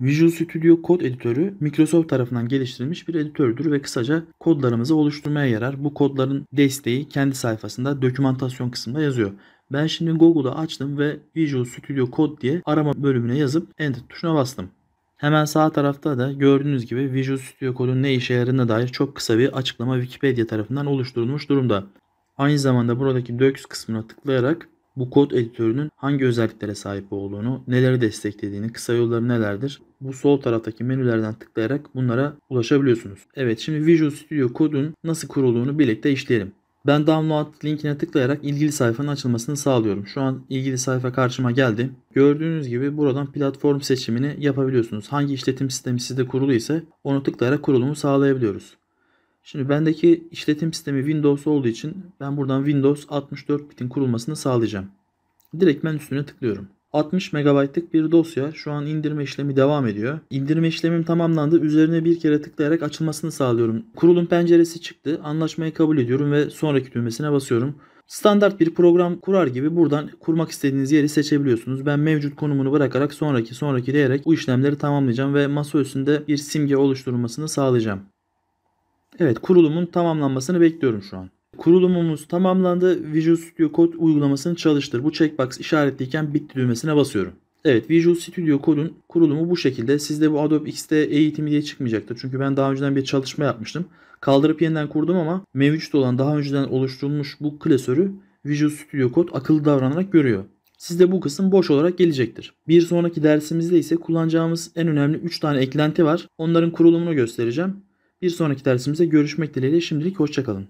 Visual Studio kod editörü Microsoft tarafından geliştirilmiş bir editördür ve kısaca kodlarımızı oluşturmaya yarar. Bu kodların desteği kendi sayfasında dokümantasyon kısmında yazıyor. Ben şimdi Google'da açtım ve Visual Studio kod diye arama bölümüne yazıp Enter tuşuna bastım. Hemen sağ tarafta da gördüğünüz gibi Visual Studio kodun ne işe yaradığına dair çok kısa bir açıklama Wikipedia tarafından oluşturulmuş durumda. Aynı zamanda buradaki Docs kısmına tıklayarak bu kod editörünün hangi özelliklere sahip olduğunu, neleri desteklediğini, kısa yolları nelerdir? Bu sol taraftaki menülerden tıklayarak bunlara ulaşabiliyorsunuz. Evet şimdi Visual Studio kodun nasıl kurulduğunu birlikte işleyelim. Ben download linkine tıklayarak ilgili sayfanın açılmasını sağlıyorum. Şu an ilgili sayfa karşıma geldi. Gördüğünüz gibi buradan platform seçimini yapabiliyorsunuz. Hangi işletim sistemi sizde kurulu ise onu tıklayarak kurulumu sağlayabiliyoruz. Şimdi bendeki işletim sistemi Windows olduğu için ben buradan Windows 64 bitin kurulmasını sağlayacağım. Direkt ben üstüne tıklıyorum. 60 MB'lık bir dosya şu an indirme işlemi devam ediyor. İndirme işlemim tamamlandı. Üzerine bir kere tıklayarak açılmasını sağlıyorum. Kurulum penceresi çıktı. Anlaşmayı kabul ediyorum ve sonraki düğmesine basıyorum. Standart bir program kurar gibi buradan kurmak istediğiniz yeri seçebiliyorsunuz. Ben mevcut konumunu bırakarak sonraki sonraki diyerek bu işlemleri tamamlayacağım ve masa üstünde bir simge oluşturmasını sağlayacağım. Evet kurulumun tamamlanmasını bekliyorum şu an. Kurulumumuz tamamlandı. Visual Studio Code uygulamasını çalıştır. Bu checkbox işaretliyken bitti düğmesine basıyorum. Evet Visual Studio Code'un kurulumu bu şekilde. Sizde bu Adobe XD eğitimi diye çıkmayacaktır. Çünkü ben daha önceden bir çalışma yapmıştım. Kaldırıp yeniden kurdum ama mevcut olan daha önceden oluşturulmuş bu klasörü Visual Studio Code akıllı davranarak görüyor. Sizde bu kısım boş olarak gelecektir. Bir sonraki dersimizde ise kullanacağımız en önemli 3 tane eklenti var. Onların kurulumunu göstereceğim. Bir sonraki dersimize görüşmek dileğiyle şimdilik hoşçakalın.